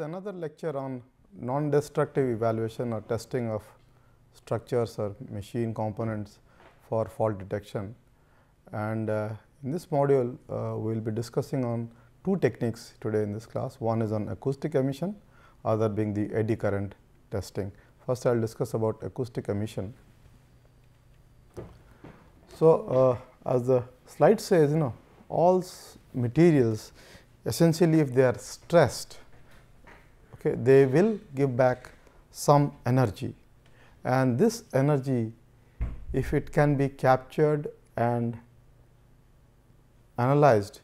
another lecture on non-destructive evaluation or testing of structures or machine components for fault detection. And uh, in this module, uh, we will be discussing on two techniques today in this class. One is on acoustic emission, other being the eddy current testing. First, I will discuss about acoustic emission. So, uh, as the slide says, you know, all materials essentially if they are stressed, okay, they will give back some energy and this energy if it can be captured and analyzed,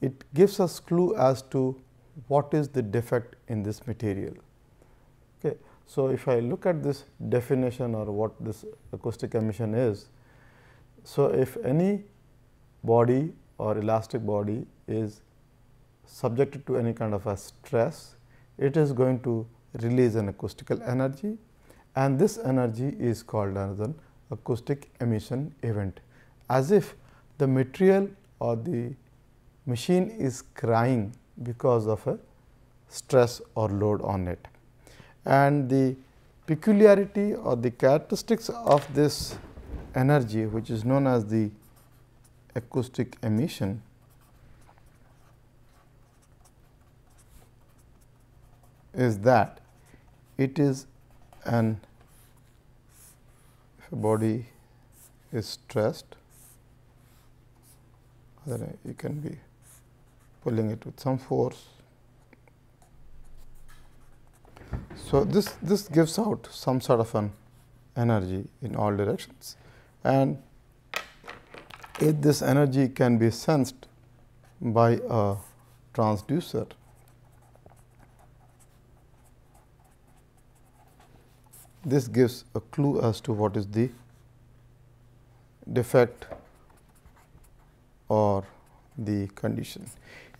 it gives us clue as to what is the defect in this material. Okay. So, if I look at this definition or what this acoustic emission is, so if any body or elastic body is subjected to any kind of a stress it is going to release an acoustical energy and this energy is called as an acoustic emission event as if the material or the machine is crying because of a stress or load on it. And the peculiarity or the characteristics of this energy which is known as the acoustic emission is that it is an if a body is stressed then you can be pulling it with some force. So, this, this gives out some sort of an energy in all directions and if this energy can be sensed by a transducer this gives a clue as to what is the defect or the condition.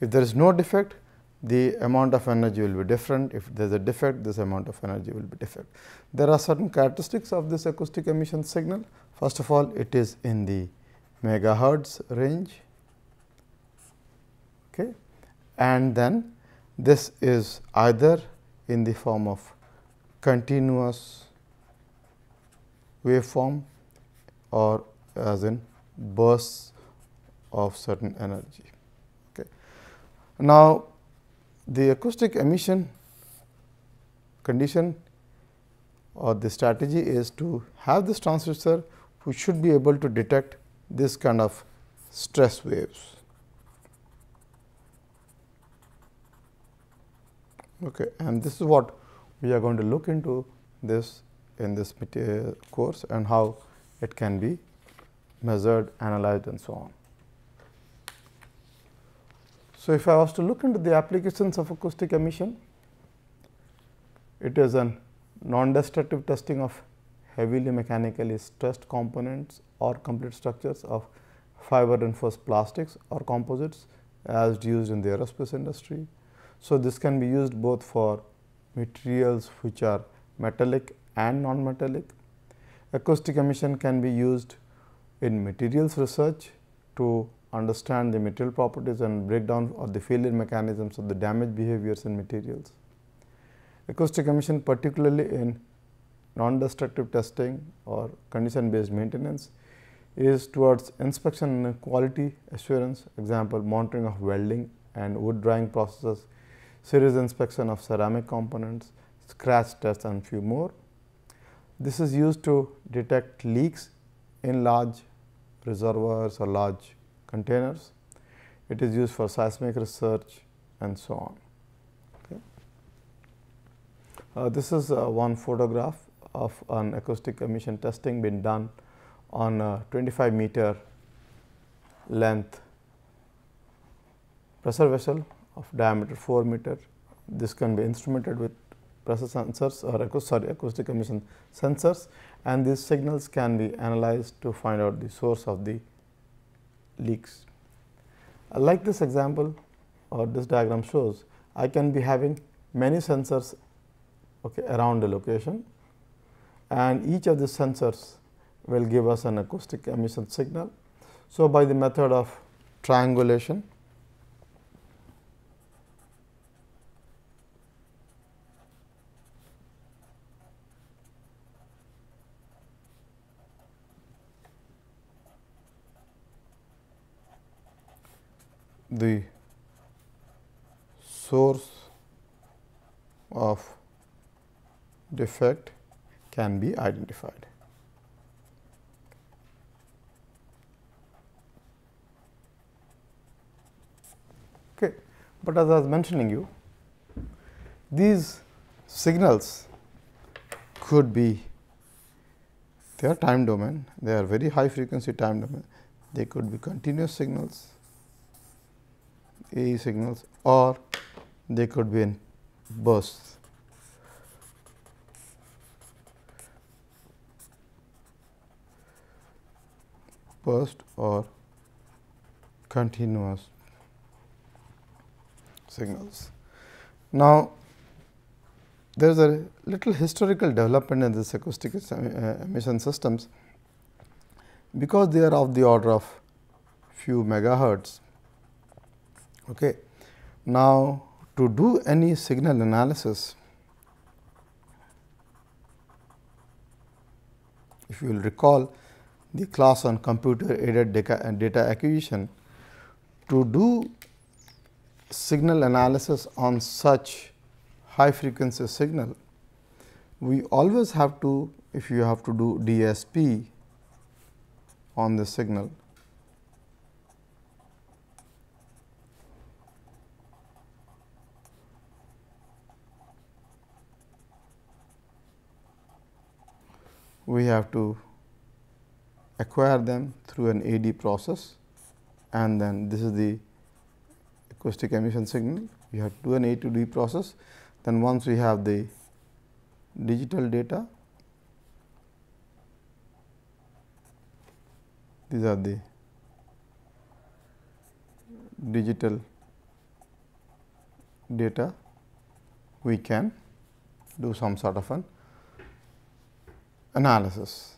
If there is no defect, the amount of energy will be different. If there is a defect, this amount of energy will be different. There are certain characteristics of this acoustic emission signal. First of all, it is in the megahertz range okay. and then this is either in the form of continuous waveform or as in bursts of certain energy. Okay. Now, the acoustic emission condition or the strategy is to have this transistor which should be able to detect this kind of stress waves. Okay, and this is what we are going to look into this in this course and how it can be measured, analyzed and so on. So, if I was to look into the applications of acoustic emission, it is a non-destructive testing of heavily mechanically stressed components or complete structures of fiber reinforced plastics or composites as used in the aerospace industry. So, this can be used both for materials which are metallic and non-metallic. Acoustic emission can be used in materials research to understand the material properties and breakdown or the failure mechanisms of the damage behaviors in materials. Acoustic emission particularly in non-destructive testing or condition based maintenance is towards inspection and quality assurance example monitoring of welding and wood drying processes, series inspection of ceramic components, scratch tests and few more. This is used to detect leaks in large reservoirs or large containers. It is used for seismic research and so on. Okay. Uh, this is uh, one photograph of an acoustic emission testing being done on a 25 meter length pressure vessel of diameter 4 meter. This can be instrumented with Pressure sensors or acoustic, sorry, acoustic emission sensors and these signals can be analyzed to find out the source of the leaks. Like this example or this diagram shows, I can be having many sensors okay, around the location and each of the sensors will give us an acoustic emission signal. So, by the method of triangulation the source of defect can be identified. Okay. But as I was mentioning you, these signals could be they are time domain, they are very high frequency time domain, they could be continuous signals, AE signals or they could be in bursts. burst or continuous signals. Now, there is a little historical development in this acoustic uh, emission systems because they are of the order of few megahertz Okay. Now, to do any signal analysis, if you will recall the class on computer aided data acquisition, to do signal analysis on such high frequency signal, we always have to, if you have to do DSP on the signal, we have to acquire them through an AD process and then this is the acoustic emission signal. We have to do an A to D process. Then once we have the digital data, these are the digital data, we can do some sort of an analysis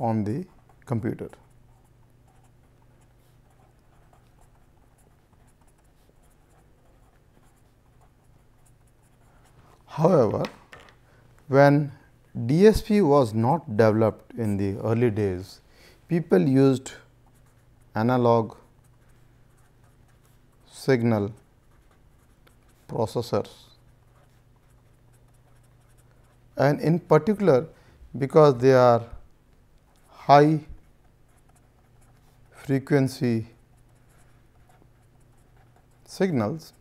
on the computer. However, when DSP was not developed in the early days, people used analog signal processors and in particular because they are high frequency signals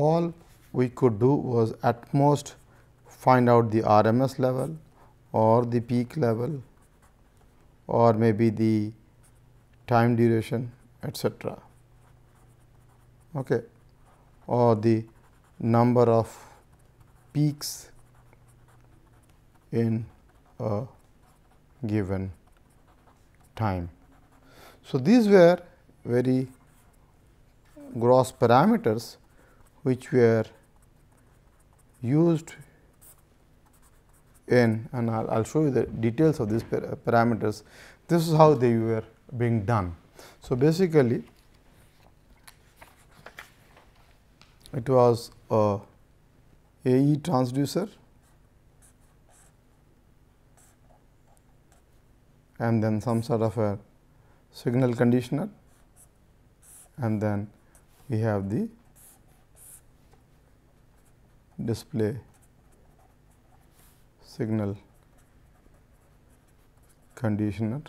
all we could do was at most find out the RMS level or the peak level or maybe the time duration etc. Okay. or the number of peaks in a given time. So, these were very gross parameters which were used in and I will show you the details of these parameters. This is how they were being done. So, basically it was a AE transducer and then some sort of a signal conditioner and then we have the display signal conditioner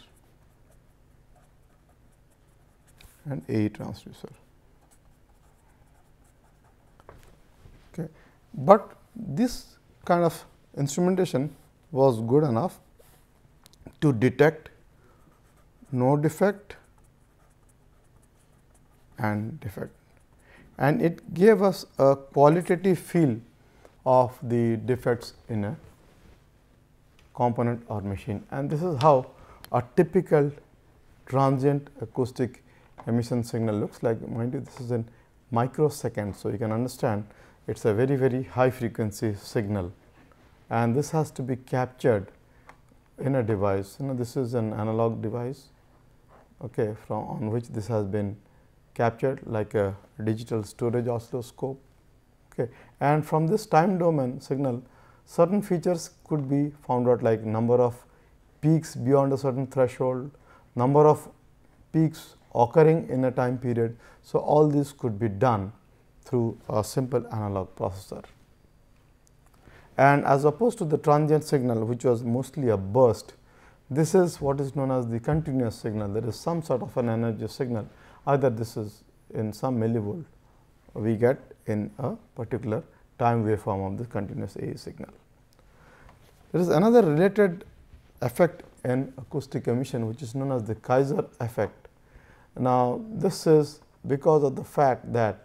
and AE transducer. Okay. But this kind of instrumentation was good enough to detect no defect and defect and it gave us a qualitative feel of the defects in a component or machine and this is how a typical transient acoustic emission signal looks like mind you this is in microseconds. So, you can understand it is a very very high frequency signal and this has to be captured in a device. You know, this is an analog device okay, from on which this has been captured like a digital storage oscilloscope. Okay. And from this time domain signal, certain features could be found out like number of peaks beyond a certain threshold, number of peaks occurring in a time period. So, all this could be done through a simple analog processor. And as opposed to the transient signal which was mostly a burst, this is what is known as the continuous signal. There is some sort of an energy signal either this is in some millivolt we get in a particular time waveform of the continuous AE signal. There is another related effect in acoustic emission which is known as the Kaiser effect. Now, this is because of the fact that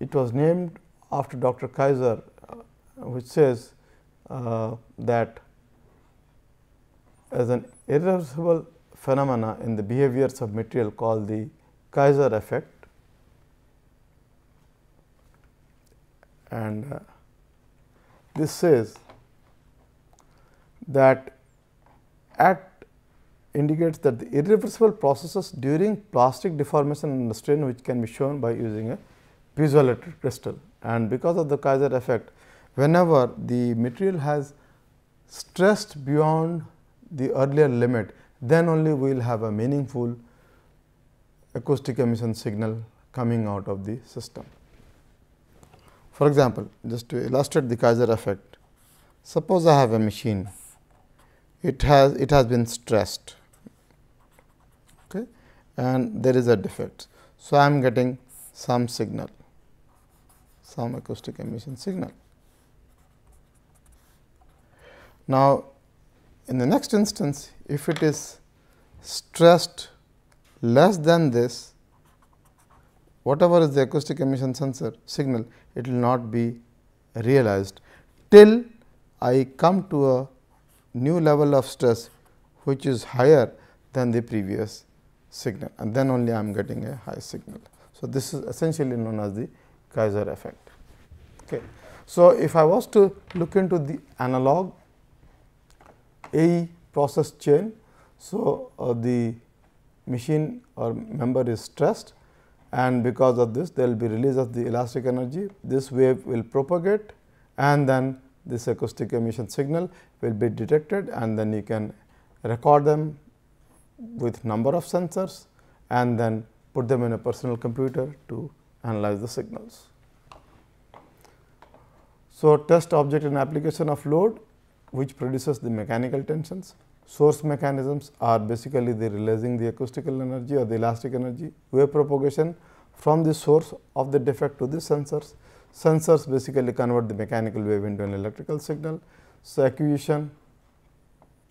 it was named after Dr. Kaiser, uh, which says uh, that as an irreversible phenomena in the behaviors of material called the Kaiser effect and uh, this says that at indicates that the irreversible processes during plastic deformation and strain which can be shown by using a piezoelectric crystal and because of the Kaiser effect whenever the material has stressed beyond the earlier limit then only we will have a meaningful acoustic emission signal coming out of the system. For example, just to illustrate the Kaiser effect, suppose I have a machine, it has it has been stressed okay, and there is a defect. So, I am getting some signal some acoustic emission signal. Now, in the next instance, if it is stressed less than this, whatever is the acoustic emission sensor signal, it will not be realized till I come to a new level of stress which is higher than the previous signal and then only I am getting a high signal. So, this is essentially known as the Kaiser effect. Okay. So, if I was to look into the analog a process chain, so uh, the machine or member is stressed and because of this there will be release of the elastic energy. This wave will propagate and then this acoustic emission signal will be detected and then you can record them with number of sensors and then put them in a personal computer to analyze the signals. So, test object and application of load which produces the mechanical tensions. Source mechanisms are basically the releasing the acoustical energy or the elastic energy, wave propagation from the source of the defect to the sensors. Sensors basically convert the mechanical wave into an electrical signal. So, acquisition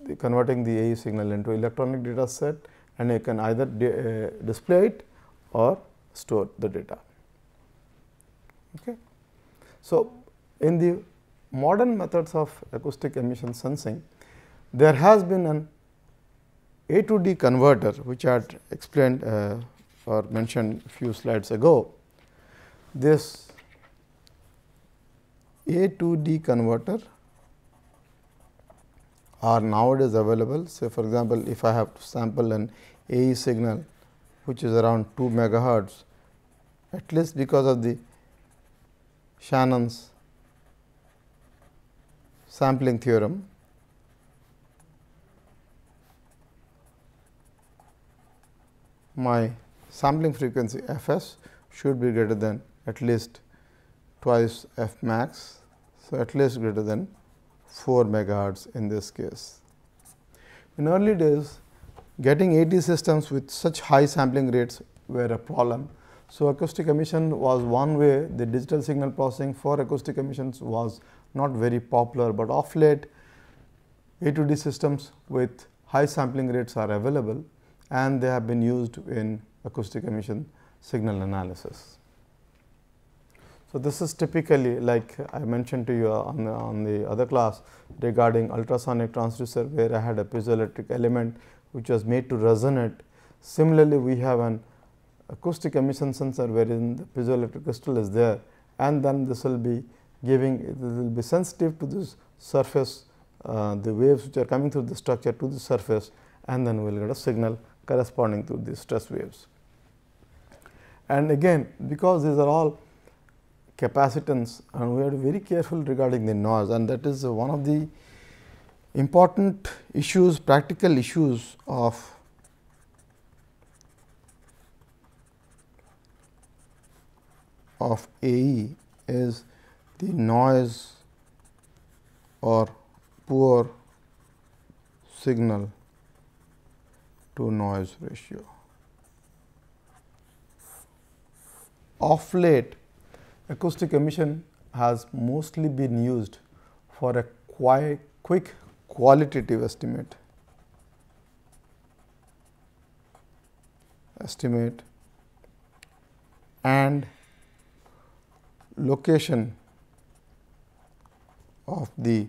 the converting the AE signal into electronic data set and you can either uh, display it or store the data. Okay. So, in the modern methods of acoustic emission sensing, there has been an A to D converter which I had explained uh, or mentioned few slides ago. This A to D converter are nowadays available. Say for example, if I have to sample an AE signal which is around 2 megahertz at least because of the Shannon's sampling theorem. My sampling frequency f s should be greater than at least twice f max. So, at least greater than 4 megahertz in this case. In early days, getting AD systems with such high sampling rates were a problem. So, acoustic emission was one way, the digital signal processing for acoustic emissions was not very popular, but of late A to D systems with high sampling rates are available and they have been used in acoustic emission signal analysis. So, this is typically like I mentioned to you on the, on the other class regarding ultrasonic transducer where I had a piezoelectric element which was made to resonate. Similarly, we have an acoustic emission sensor wherein the piezoelectric crystal is there and then this will be giving it will be sensitive to this surface uh, the waves which are coming through the structure to the surface and then we will get a signal corresponding to the stress waves. And again because these are all capacitance and we are very careful regarding the noise and that is one of the important issues practical issues of of AE is the noise or poor signal to noise ratio. Of late, acoustic emission has mostly been used for a quick qualitative estimate, estimate and location of the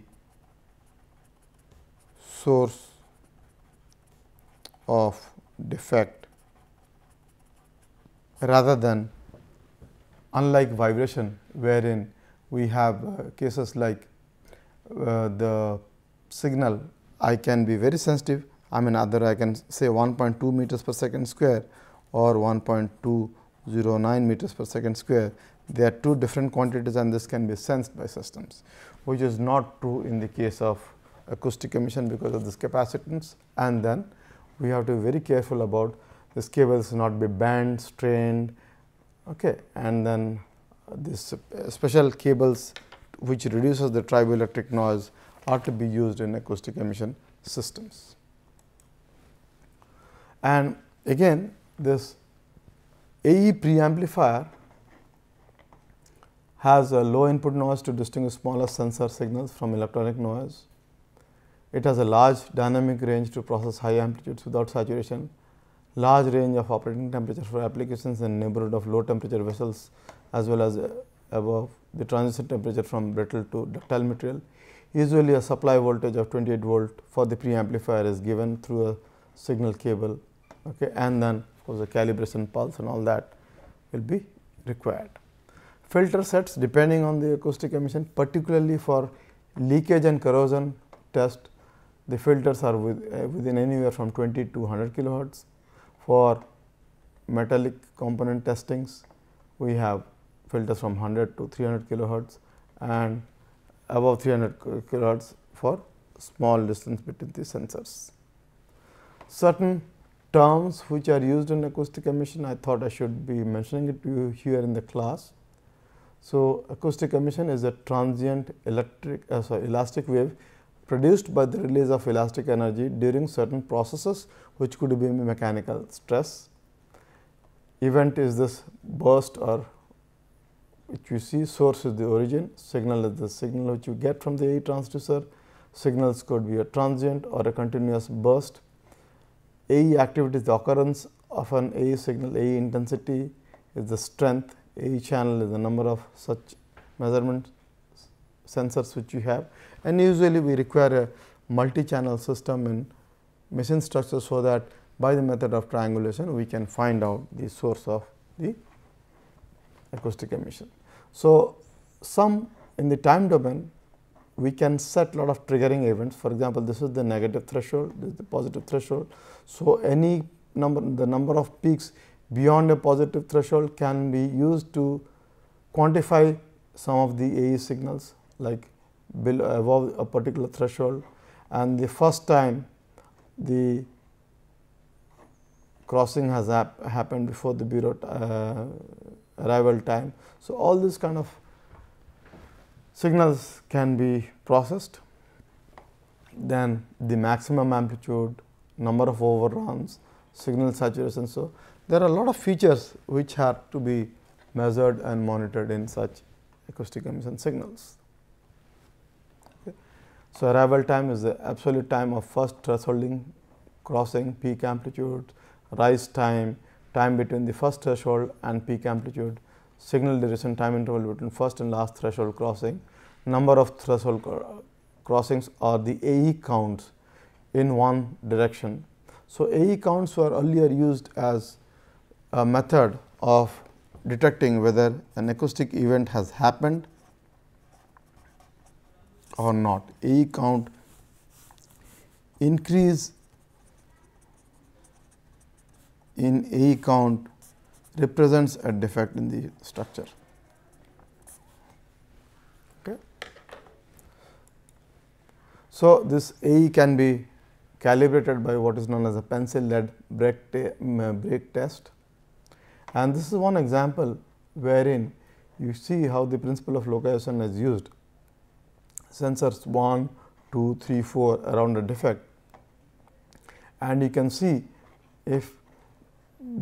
source of defect rather than unlike vibration wherein we have uh, cases like uh, the signal I can be very sensitive I mean either I can say 1.2 meters per second square or 1.209 meters per second square. They are two different quantities and this can be sensed by systems which is not true in the case of acoustic emission because of this capacitance and then we have to be very careful about this cable should not be bent, strained okay. and then this special cables which reduces the triboelectric noise are to be used in acoustic emission systems. And again this AE preamplifier has a low input noise to distinguish smaller sensor signals from electronic noise. It has a large dynamic range to process high amplitudes without saturation, large range of operating temperature for applications in neighborhood of low temperature vessels as well as uh, above the transition temperature from brittle to ductile material. Usually a supply voltage of 28 volt for the preamplifier is given through a signal cable okay, and then of course, the calibration pulse and all that will be required filter sets depending on the acoustic emission particularly for leakage and corrosion test the filters are with, uh, within anywhere from 20 to 100 kilohertz. For metallic component testings we have filters from 100 to 300 kilohertz and above 300 kilohertz for small distance between the sensors. Certain terms which are used in acoustic emission I thought I should be mentioning it to you here in the class. So, acoustic emission is a transient electric uh, sorry, elastic wave produced by the release of elastic energy during certain processes which could be mechanical stress. Event is this burst or which you see source is the origin, signal is the signal which you get from the A transducer, signals could be a transient or a continuous burst. AE activity is the occurrence of an AE signal, AE intensity is the strength, each channel is the number of such measurement sensors which you have and usually we require a multi-channel system in machine structure so that by the method of triangulation we can find out the source of the acoustic emission. So, some in the time domain we can set lot of triggering events for example, this is the negative threshold, this is the positive threshold. So, any number the number of peaks beyond a positive threshold can be used to quantify some of the AE signals like below above a particular threshold and the first time the crossing has hap happened before the bureau uh, arrival time. So, all these kind of signals can be processed. Then the maximum amplitude, number of overruns, signal saturation. So, there are a lot of features which have to be measured and monitored in such acoustic emission signals. Okay. So, arrival time is the absolute time of first thresholding crossing peak amplitude, rise time, time between the first threshold and peak amplitude, signal duration time interval between first and last threshold crossing, number of threshold crossings or the AE counts in one direction. So, AE counts were earlier used as a method of detecting whether an acoustic event has happened or not. AE count increase in AE count represents a defect in the structure. Okay. So, this AE can be calibrated by what is known as a pencil lead break, uh, break test and this is one example wherein you see how the principle of localization is used. Sensors 1, 2, 3, 4 around a defect and you can see if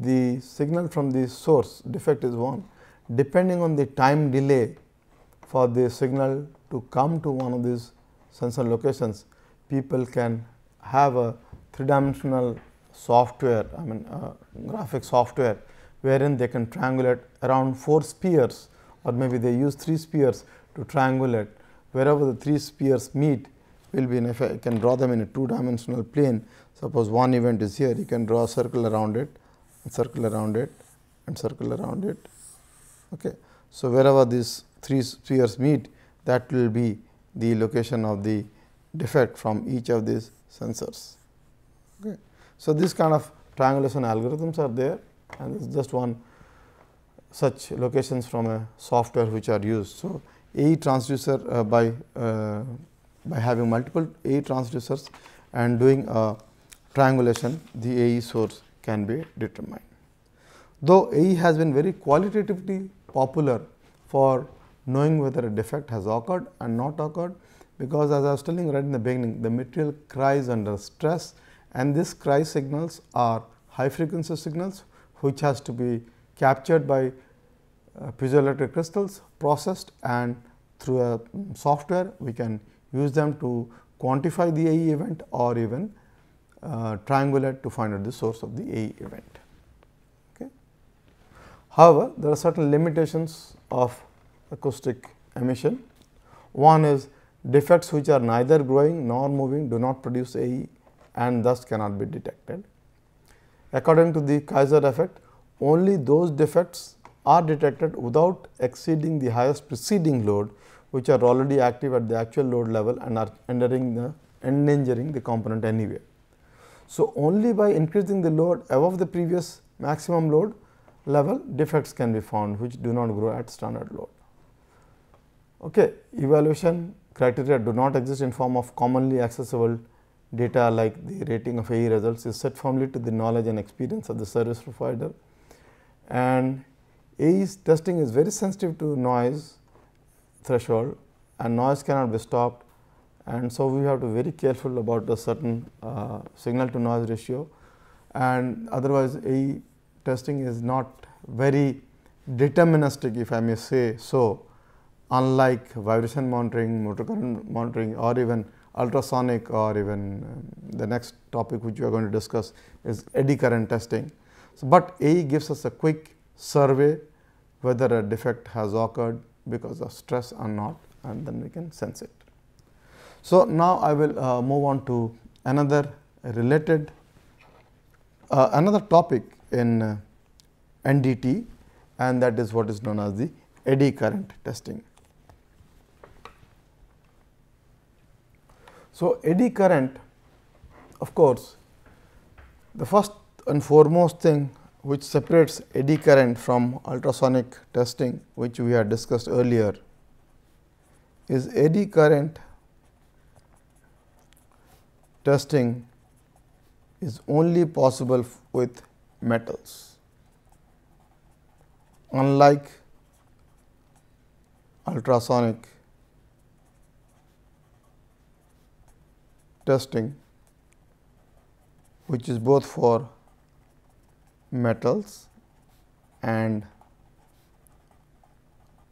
the signal from the source defect is 1, depending on the time delay for the signal to come to one of these sensor locations, people can have a three dimensional software, I mean uh, graphic software wherein they can triangulate around 4 spheres or maybe they use 3 spheres to triangulate wherever the 3 spheres meet will be in effect you can draw them in a two dimensional plane. Suppose one event is here you can draw a circle around it and circle around it and circle around it. Okay. So, wherever these 3 spheres meet that will be the location of the defect from each of these sensors. Okay. So, this kind of triangulation algorithms are there and this is just one such locations from a software which are used. So, AE transducer uh, by uh, by having multiple AE transducers and doing a triangulation the AE source can be determined. Though AE has been very qualitatively popular for knowing whether a defect has occurred and not occurred because as I was telling right in the beginning the material cries under stress and these cry signals are high frequency signals which has to be captured by uh, piezoelectric crystals processed and through a mm, software we can use them to quantify the AE event or even uh, triangulate to find out the source of the AE event. Okay. However, there are certain limitations of acoustic emission. One is defects which are neither growing nor moving do not produce AE and thus cannot be detected. According to the Kaiser effect, only those defects are detected without exceeding the highest preceding load which are already active at the actual load level and are entering the endangering the component anyway. So, only by increasing the load above the previous maximum load level defects can be found which do not grow at standard load. Okay. Evaluation criteria do not exist in form of commonly accessible data like the rating of A results is set firmly to the knowledge and experience of the service provider. And AE's testing is very sensitive to noise threshold and noise cannot be stopped and so we have to be very careful about a certain uh, signal to noise ratio and otherwise AE testing is not very deterministic if I may say so unlike vibration monitoring, motor current monitoring or even ultrasonic or even um, the next topic which we are going to discuss is eddy current testing. So, but A gives us a quick survey whether a defect has occurred because of stress or not and then we can sense it. So, now I will uh, move on to another related uh, another topic in uh, NDT and that is what is known as the eddy current testing. So, eddy current of course, the first and foremost thing which separates eddy current from ultrasonic testing which we had discussed earlier is eddy current testing is only possible with metals unlike ultrasonic testing which is both for metals and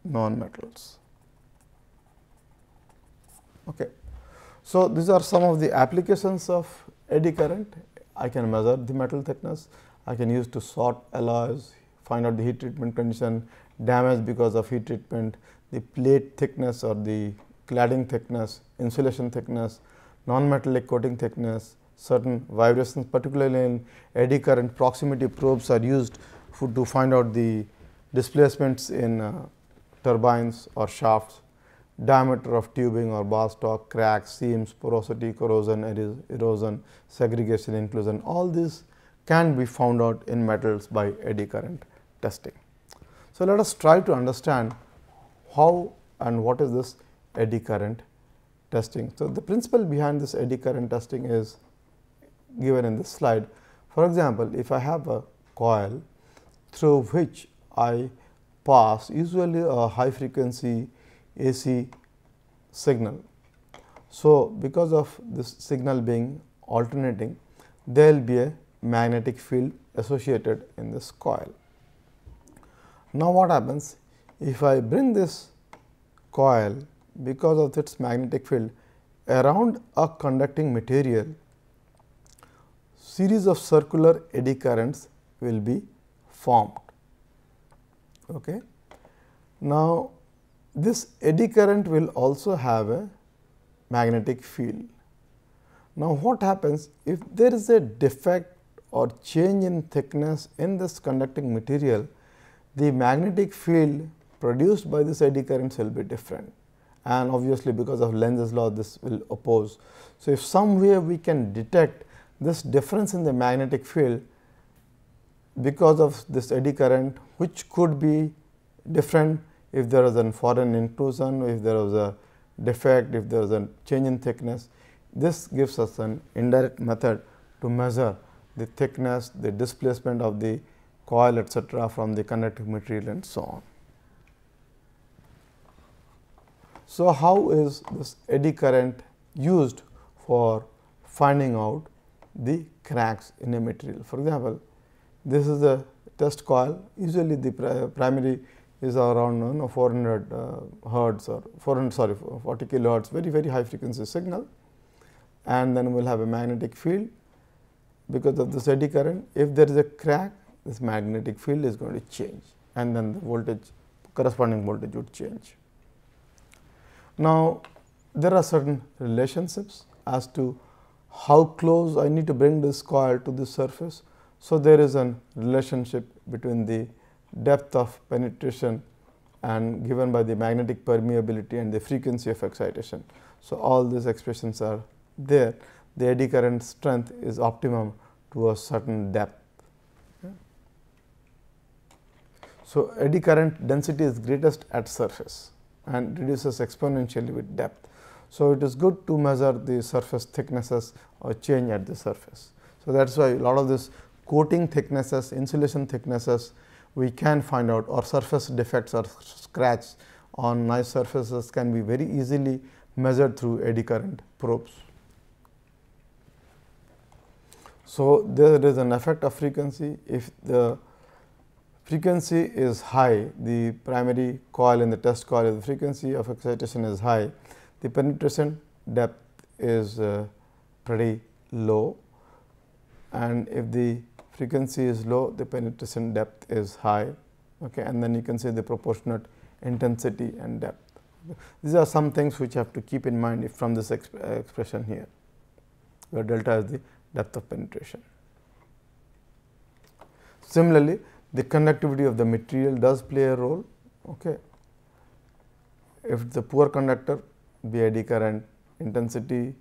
non-metals. Okay. So, these are some of the applications of eddy current. I can measure the metal thickness, I can use to sort alloys, find out the heat treatment condition, damage because of heat treatment, the plate thickness or the cladding thickness, insulation thickness, non-metallic coating thickness, certain vibrations particularly in eddy current proximity probes are used to find out the displacements in uh, turbines or shafts, diameter of tubing or bar stock, cracks, seams, porosity, corrosion, erosion, segregation, inclusion, all these can be found out in metals by eddy current testing. So, let us try to understand how and what is this eddy current testing. So, the principle behind this eddy current testing is given in this slide. For example, if I have a coil through which I pass usually a high frequency AC signal. So, because of this signal being alternating, there will be a magnetic field associated in this coil. Now, what happens if I bring this coil because of its magnetic field around a conducting material, series of circular eddy currents will be formed. Okay. Now, this eddy current will also have a magnetic field. Now, what happens if there is a defect or change in thickness in this conducting material, the magnetic field produced by this eddy currents will be different and obviously because of Lenz's law this will oppose. So, if somewhere we can detect this difference in the magnetic field because of this eddy current which could be different if there is a foreign intrusion, if there was a defect, if there is a change in thickness. This gives us an indirect method to measure the thickness, the displacement of the coil etcetera from the conductive material and so on. So, how is this eddy current used for finding out the cracks in a material? For example, this is the test coil usually the primary is around you know, 400 uh, hertz or 400 sorry 40 kilohertz very very high frequency signal and then we will have a magnetic field because of this eddy current if there is a crack this magnetic field is going to change and then the voltage corresponding voltage would change. Now, there are certain relationships as to how close I need to bring this coil to the surface. So, there is a relationship between the depth of penetration and given by the magnetic permeability and the frequency of excitation. So, all these expressions are there. The eddy current strength is optimum to a certain depth. So, eddy current density is greatest at surface and reduces exponentially with depth. So, it is good to measure the surface thicknesses or change at the surface. So, that is why a lot of this coating thicknesses, insulation thicknesses we can find out or surface defects or scratch on nice surfaces can be very easily measured through eddy current probes. So, there is an effect of frequency if the frequency is high, the primary coil and the test coil, the frequency of excitation is high, the penetration depth is uh, pretty low and if the frequency is low, the penetration depth is high okay, and then you can say the proportionate intensity and depth. These are some things which you have to keep in mind from this exp uh, expression here, where delta is the depth of penetration. Similarly, the conductivity of the material does play a role. Okay. If the poor conductor, BID current intensity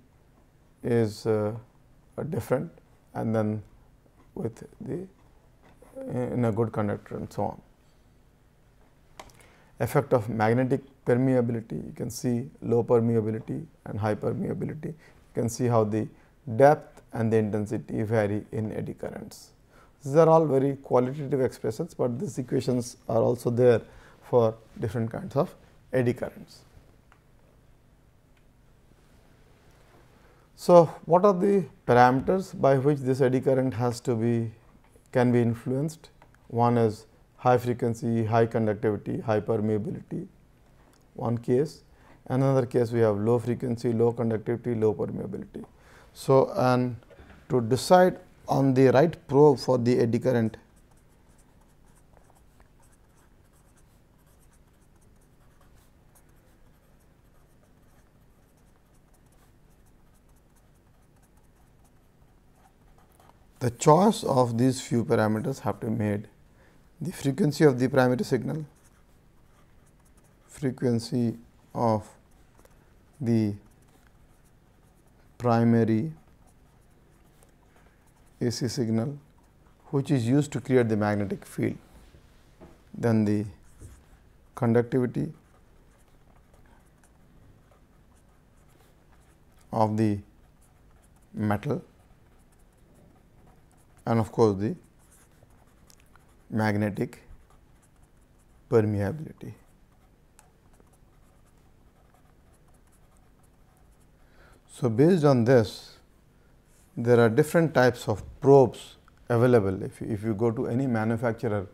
is uh, different and then with the uh, in a good conductor and so on. Effect of magnetic permeability, you can see low permeability and high permeability. You can see how the depth and the intensity vary in eddy currents. These are all very qualitative expressions, but these equations are also there for different kinds of eddy currents. So, what are the parameters by which this eddy current has to be can be influenced? One is high frequency, high conductivity, high permeability, one case. Another case we have low frequency, low conductivity, low permeability. So, and to decide on the right probe for the eddy current. The choice of these few parameters have to be made. The frequency of the primary signal, frequency of the primary AC signal which is used to create the magnetic field. Then the conductivity of the metal and of course, the magnetic permeability. So, based on this there are different types of probes available. If, if you go to any manufacturer,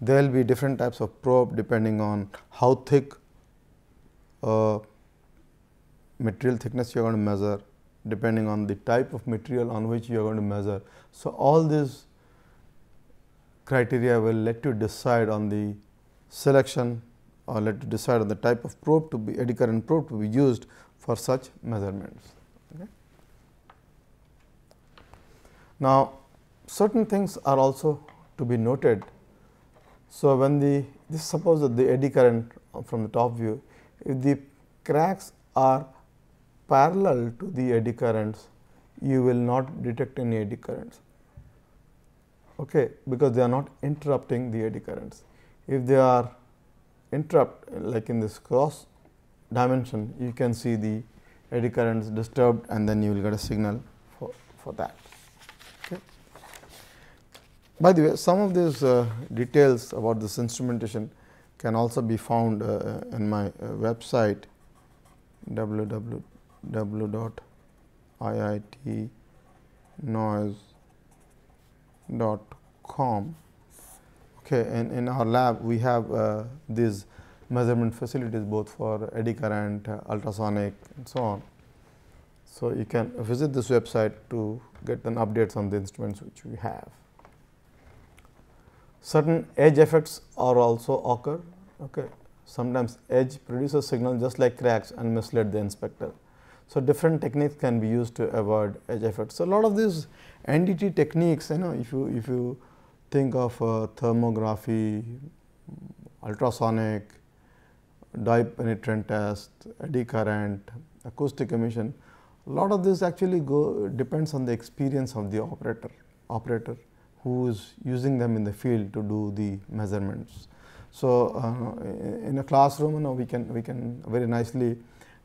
there will be different types of probe depending on how thick uh, material thickness you are going to measure, depending on the type of material on which you are going to measure. So, all these criteria will let you decide on the selection or let you decide on the type of probe to be eddy current probe to be used for such measurements. Okay. Now, certain things are also to be noted. So, when the this suppose that the eddy current from the top view, if the cracks are parallel to the eddy currents, you will not detect any eddy currents okay, because they are not interrupting the eddy currents. If they are interrupt like in this cross dimension, you can see the eddy currents disturbed and then you will get a signal for, for that. By the way, some of these uh, details about this instrumentation can also be found uh, uh in my uh, website www.iitnoise.com. Okay, in in our lab we have uh, these measurement facilities both for eddy current, uh, ultrasonic and so on. So, you can visit this website to get an updates on the instruments which we have certain edge effects are also occur. Okay. Sometimes edge produces signal just like cracks and mislead the inspector. So, different techniques can be used to avoid edge effects. So, a lot of these NDT techniques you know if you if you think of uh, thermography, ultrasonic, dye penetrant test, eddy current, acoustic emission, a lot of this actually go depends on the experience of the operator operator who is using them in the field to do the measurements. So, uh, in a classroom, you know, we can we can very nicely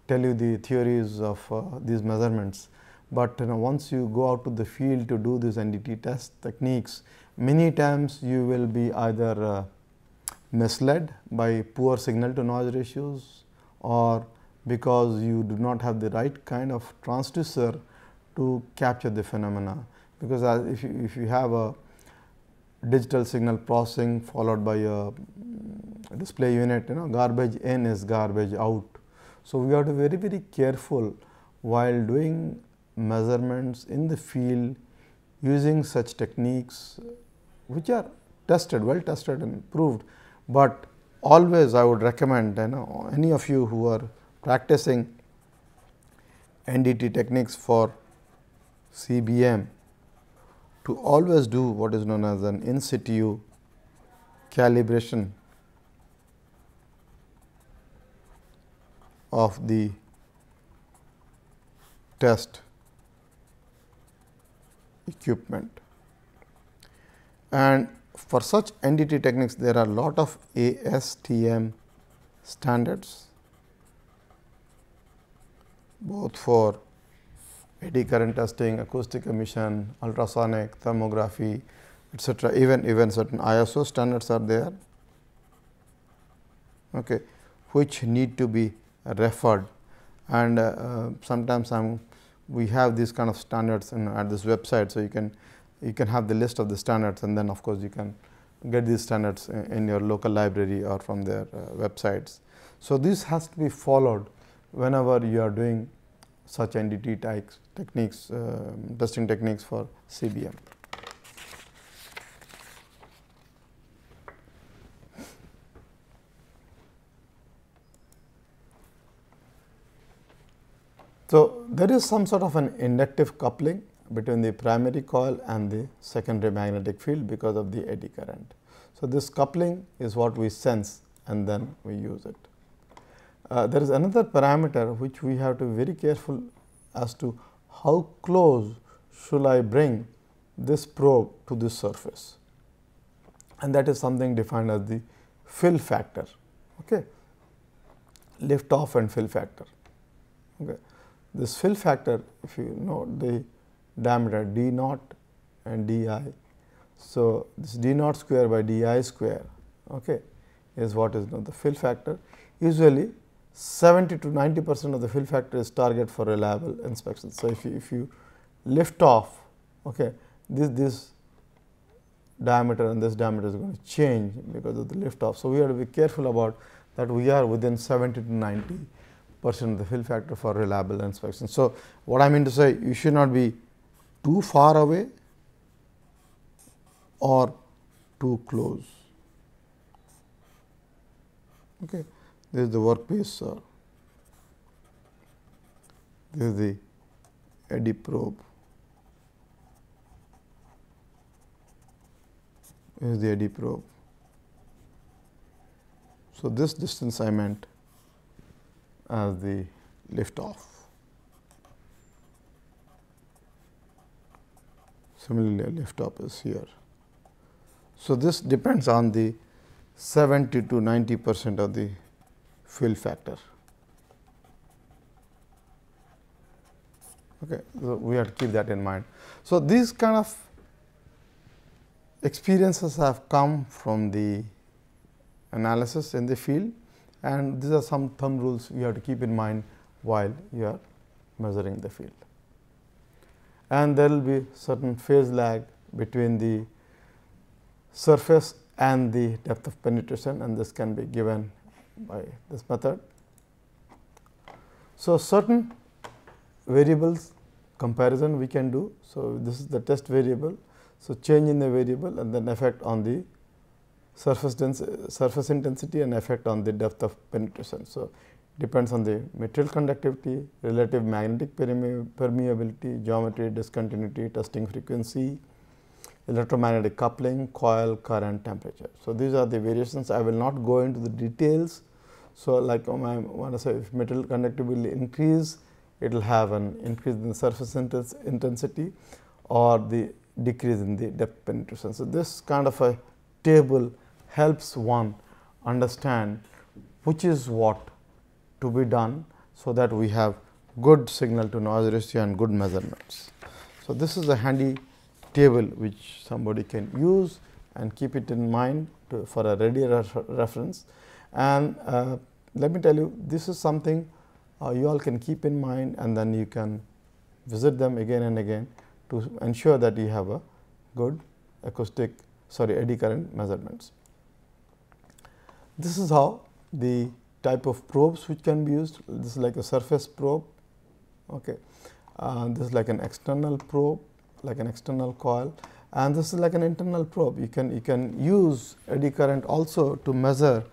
tell you the theories of uh, these measurements. But you know, once you go out to the field to do these NDT test techniques, many times you will be either uh, misled by poor signal to noise ratios or because you do not have the right kind of transducer to capture the phenomena. Because uh, if, you, if you have a digital signal processing followed by a mm, display unit you know garbage in is garbage out. So, we have to be very very careful while doing measurements in the field using such techniques which are tested well tested and proved, but always I would recommend you know any of you who are practicing NDT techniques for CBM to always do what is known as an in situ calibration of the test equipment. And for such NDT techniques, there are a lot of ASTM standards both for ED current testing, acoustic emission, ultrasonic, thermography, etc. Even even certain ISO standards are there, okay, which need to be referred. And uh, sometimes I'm, um, we have these kind of standards in, at this website, so you can you can have the list of the standards, and then of course you can get these standards in, in your local library or from their uh, websites. So this has to be followed whenever you are doing such NDT types, techniques, um, testing techniques for CBM. So, there is some sort of an inductive coupling between the primary coil and the secondary magnetic field because of the eddy current. So, this coupling is what we sense and then we use it. Uh, there is another parameter which we have to be very careful as to how close should I bring this probe to this surface and that is something defined as the fill factor okay lift off and fill factor okay this fill factor if you know the diameter d naught and di so this d naught square by di square okay is what is known the fill factor usually 70 to 90 percent of the fill factor is target for reliable inspection. So, if you, if you lift off okay, this, this diameter and this diameter is going to change because of the lift off. So, we have to be careful about that we are within 70 to 90 percent of the fill factor for reliable inspection. So, what I mean to say you should not be too far away or too close. Okay this is the workpiece sir. this is the eddy probe, this is the eddy probe. So, this distance I meant as the lift off. Similarly, a lift off is here. So, this depends on the 70 to 90 percent of the Fill factor. Okay, so we have to keep that in mind. So, these kind of experiences have come from the analysis in the field and these are some thumb rules you have to keep in mind while you are measuring the field. And there will be certain phase lag between the surface and the depth of penetration and this can be given by this method. So, certain variables comparison we can do. So, this is the test variable. So, change in the variable and then effect on the surface, surface intensity and effect on the depth of penetration. So, depends on the material conductivity, relative magnetic permeability, geometry, discontinuity, testing frequency, electromagnetic coupling, coil, current, temperature. So, these are the variations. I will not go into the details so, like um, I want to say if metal conductivity increase, it will have an increase in surface intensity or the decrease in the depth penetration. So, this kind of a table helps one understand which is what to be done. So, that we have good signal to noise ratio and good measurements. So, this is a handy table which somebody can use and keep it in mind to, for a ready reference and uh, let me tell you, this is something uh, you all can keep in mind and then you can visit them again and again to ensure that you have a good acoustic sorry eddy current measurements. This is how the type of probes which can be used. This is like a surface probe, okay. Uh, this is like an external probe, like an external coil and this is like an internal probe. You can, you can use eddy current also to measure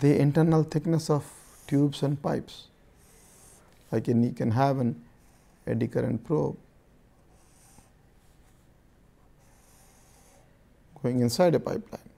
the internal thickness of tubes and pipes. Like in, you can have an eddy current probe going inside a pipeline.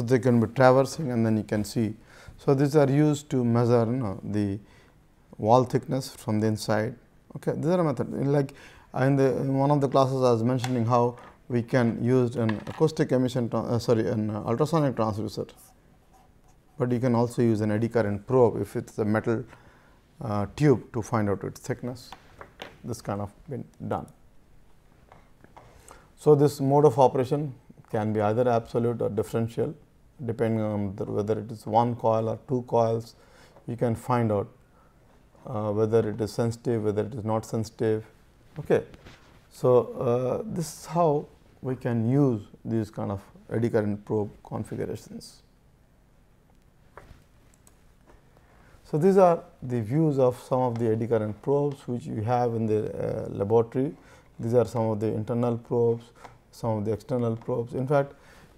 So, they can be traversing and then you can see. So, these are used to measure you know, the wall thickness from the inside. Okay, these are methods like uh, in the in one of the classes I was mentioning how we can use an acoustic emission uh, sorry an uh, ultrasonic transducer, but you can also use an eddy current probe if it is a metal uh, tube to find out its thickness. This kind of been done. So, this mode of operation can be either absolute or differential depending on whether it is one coil or two coils, you can find out uh, whether it is sensitive, whether it is not sensitive. Okay. So, uh, this is how we can use these kind of eddy current probe configurations. So, these are the views of some of the eddy current probes which you have in the uh, laboratory. These are some of the internal probes, some of the external probes. In fact,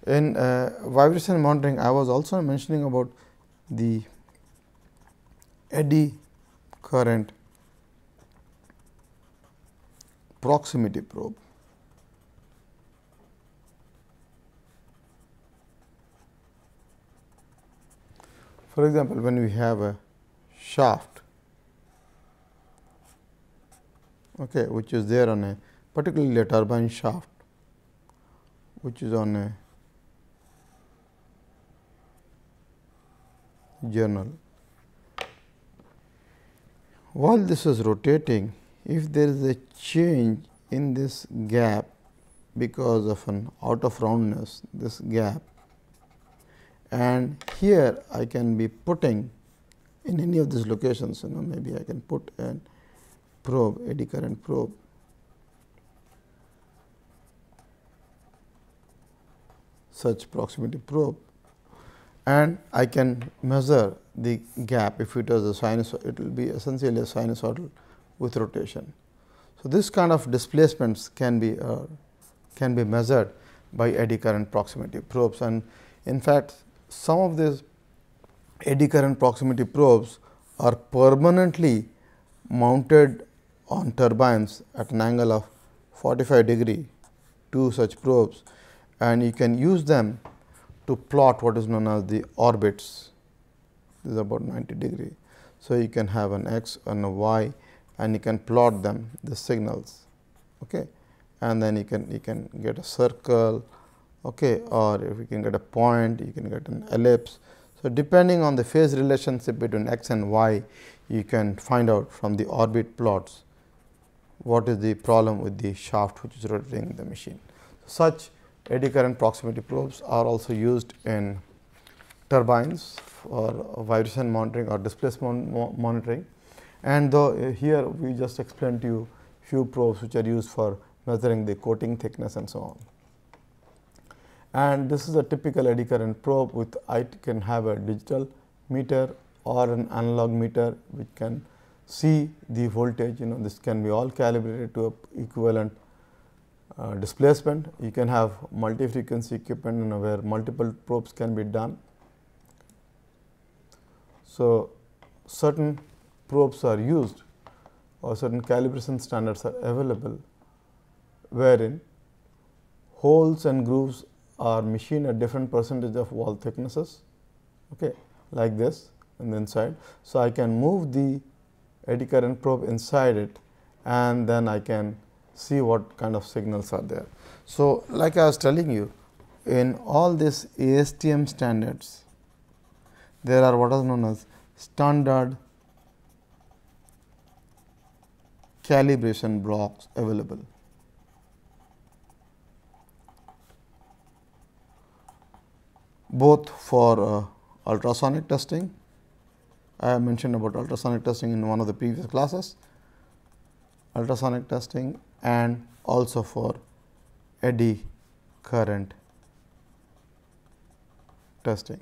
in uh, vibration monitoring, I was also mentioning about the eddy current proximity probe. For example, when we have a shaft okay, which is there on a particularly a turbine shaft which is on a journal. While this is rotating, if there is a change in this gap because of an out of roundness, this gap, and here I can be putting in any of these locations, you know, maybe I can put an probe, eddy current probe. such proximity probe and I can measure the gap if it is a sinusoidal, it will be essentially a sinusoidal with rotation. So, this kind of displacements can be uh, can be measured by eddy current proximity probes and in fact, some of these eddy current proximity probes are permanently mounted on turbines at an angle of 45 degree, two such probes and you can use them to plot what is known as the orbits. This is about 90 degree. So, you can have an x and a y and you can plot them the signals okay. and then you can you can get a circle okay, or if you can get a point you can get an ellipse. So, depending on the phase relationship between x and y you can find out from the orbit plots what is the problem with the shaft which is rotating the machine. Such eddy current proximity probes are also used in turbines for vibration monitoring or displacement monitoring. And though uh, here we just explained to you few probes which are used for measuring the coating thickness and so on. And this is a typical eddy current probe with it can have a digital meter or an analog meter which can see the voltage you know this can be all calibrated to a equivalent uh, displacement. You can have multi-frequency equipment you know, where multiple probes can be done. So, certain probes are used or certain calibration standards are available wherein holes and grooves are machined at different percentage of wall thicknesses okay, like this the inside. So, I can move the eddy current probe inside it and then I can see what kind of signals are there. So, like I was telling you in all these ASTM standards, there are what are known as standard calibration blocks available. both for uh, ultrasonic testing, I have mentioned about ultrasonic testing in one of the previous classes, ultrasonic testing and also for eddy current testing.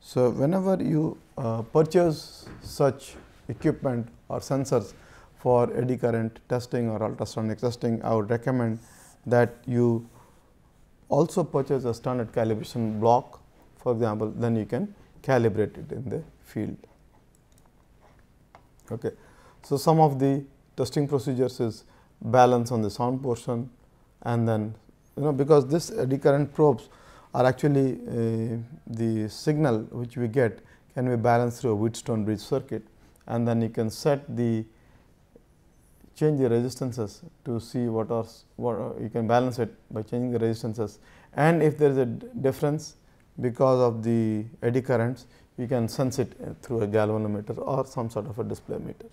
So, whenever you uh, purchase such equipment or sensors for eddy current testing or ultrasonic testing, I would recommend that you also purchase a standard calibration block for example, then you can calibrate it in the field. Okay. So, some of the testing procedures is balance on the sound portion and then you know because this eddy current probes are actually uh, the signal which we get can be balanced through a Wheatstone bridge circuit and then you can set the change the resistances to see what are what are, uh, you can balance it by changing the resistances and if there is a difference because of the eddy currents you can sense it uh, through a galvanometer or some sort of a display meter.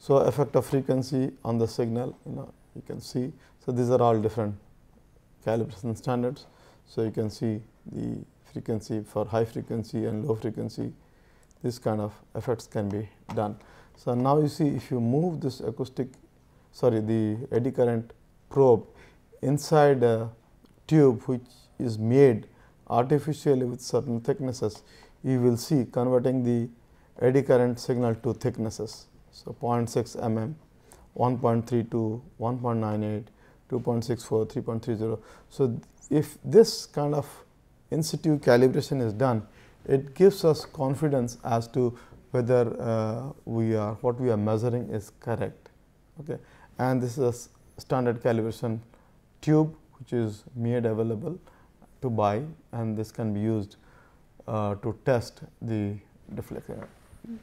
So, effect of frequency on the signal you know you can see. So, these are all different calibration standards. So, you can see the frequency for high frequency and low frequency this kind of effects can be done. So, now you see if you move this acoustic sorry the eddy current probe inside a tube which is made artificially with certain thicknesses, you will see converting the eddy current signal to thicknesses. So, 0.6 mm, 1.32, 1.98, 2.64, 3.30. So, if this kind of in situ calibration is done, it gives us confidence as to whether uh, we are what we are measuring is correct. Okay. And this is a standard calibration tube which is made available to buy and this can be used uh, to test the deflection. Mm.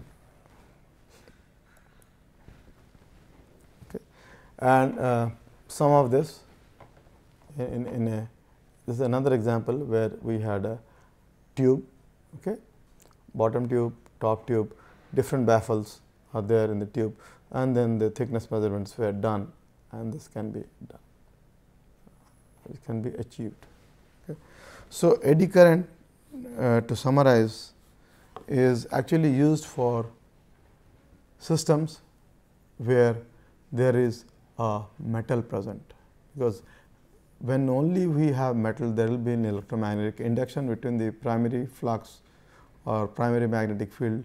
and uh, some of this in, in a this is another example where we had a tube okay bottom tube top tube different baffles are there in the tube and then the thickness measurements were done and this can be done it can be achieved okay. so eddy current uh, to summarize is actually used for systems where there is uh, metal present because when only we have metal there will be an electromagnetic induction between the primary flux or primary magnetic field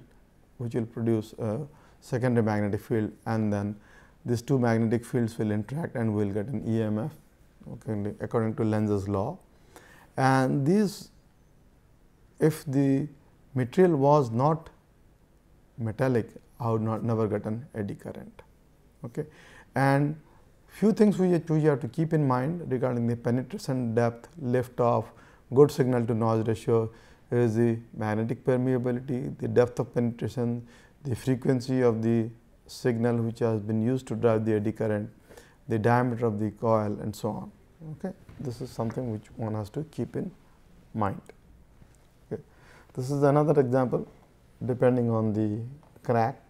which will produce a secondary magnetic field and then these two magnetic fields will interact and we will get an EMF okay, according to Lenz's law. And these if the material was not metallic I would not never get an eddy current. Okay. And few things we we have to keep in mind regarding the penetration depth, lift off, good signal to noise ratio, is the magnetic permeability, the depth of penetration, the frequency of the signal which has been used to drive the eddy current, the diameter of the coil and so on. Okay. This is something which one has to keep in mind. Okay. This is another example depending on the crack.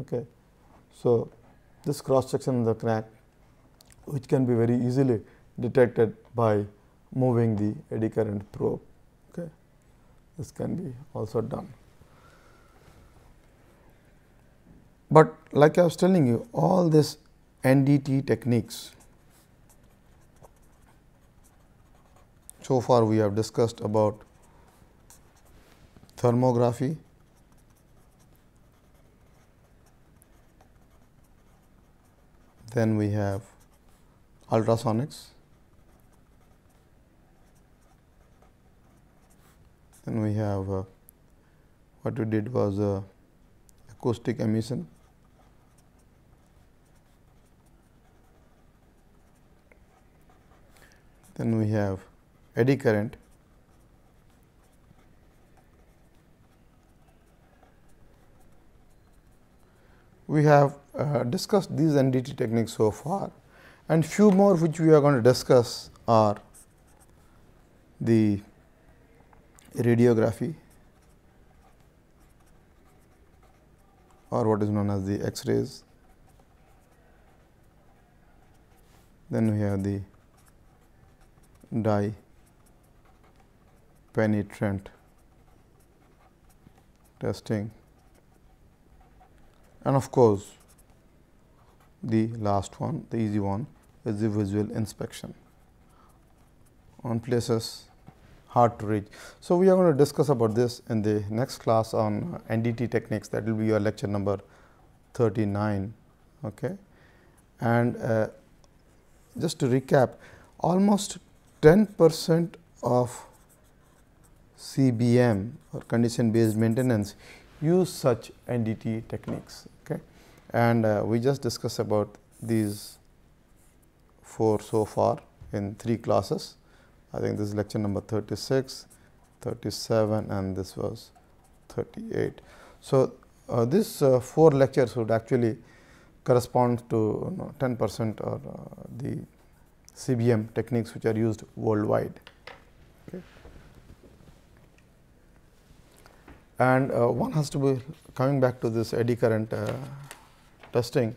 Okay. So, this cross section of the crack which can be very easily detected by moving the eddy current probe. Okay. This can be also done. But like I was telling you all this NDT techniques so far we have discussed about thermography Then we have ultrasonics. Then we have uh, what we did was uh, acoustic emission. Then we have eddy current we have uh, discussed these NDT techniques so far and few more which we are going to discuss are the radiography or what is known as the X-rays. Then we have the dye penetrant testing and of course, the last one the easy one is the visual inspection on places hard to reach. So, we are going to discuss about this in the next class on NDT techniques that will be your lecture number 39. Okay. And uh, just to recap almost 10 percent of CBM or condition based maintenance use such NDT techniques. Okay. And uh, we just discussed about these four so far in three classes. I think this is lecture number 36, 37 and this was 38. So, uh, these uh, four lectures would actually correspond to 10 you know, percent or uh, the CBM techniques which are used worldwide. Okay. and uh, one has to be coming back to this eddy current uh, testing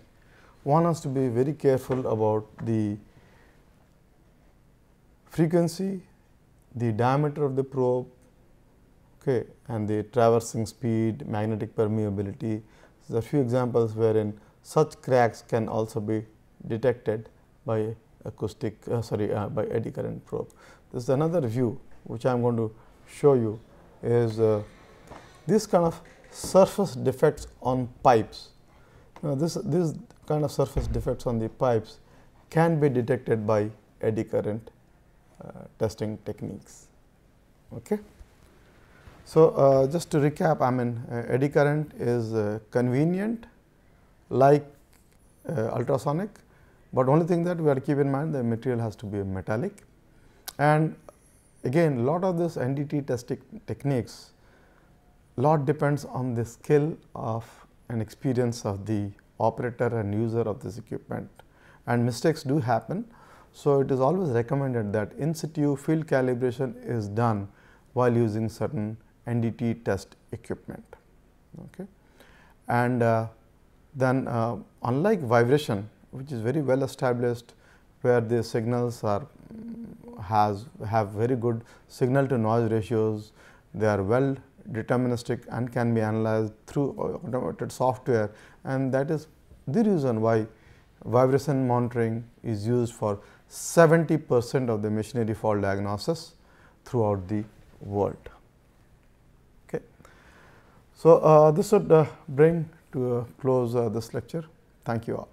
one has to be very careful about the frequency the diameter of the probe okay and the traversing speed magnetic permeability there are few examples wherein such cracks can also be detected by acoustic uh, sorry uh, by eddy current probe this is another view which i am going to show you is uh, this kind of surface defects on pipes. Now, this, this kind of surface defects on the pipes can be detected by eddy current uh, testing techniques. Okay. So, uh, just to recap I mean uh, eddy current is uh, convenient like uh, ultrasonic, but only thing that we have to keep in mind the material has to be metallic and again lot of this NDT testing techniques lot depends on the skill of and experience of the operator and user of this equipment and mistakes do happen. So, it is always recommended that in situ field calibration is done while using certain NDT test equipment. Okay. And uh, then uh, unlike vibration which is very well established where the signals are has have very good signal to noise ratios, they are well deterministic and can be analyzed through automated software and that is the reason why vibration monitoring is used for 70 percent of the machinery fault diagnosis throughout the world. Okay. So, uh, this would uh, bring to close uh, this lecture. Thank you all.